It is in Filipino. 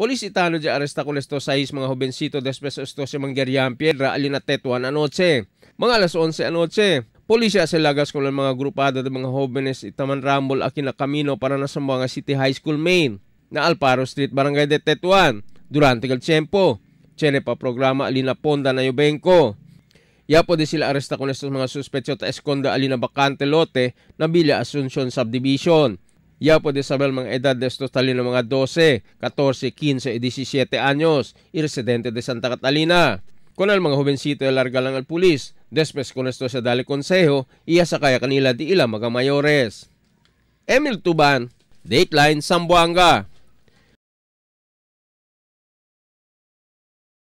Polis itano di aresta con esto sais mga hobensito después esto si mangyarihan piedra alina tetuan anoche. Mga alas 11 anoche, Polisya sa Lagas kung mga grupada de mga hobenes itaman rambol akin na kamino para na sa mga City High School main na Alparo Street, Barangay de Tetuan, durante el tiempo. Chene pa programa alina ponda na yubenko. Yapo de sila aresta kung estos mga suspetso ta eskonda alina bakante lote na Bila Asuncion Subdivision. Ya po de saber mga edad de estos talino mga 12, 14, 15 y 17 años, y residente de Santa Catalina. Con el mga jovencito de larga lang al pulis, después con esto se dale consejo, iya sa kaya kanila di ila mga mayores. Emil Tuban, Dateline, Sambuanga.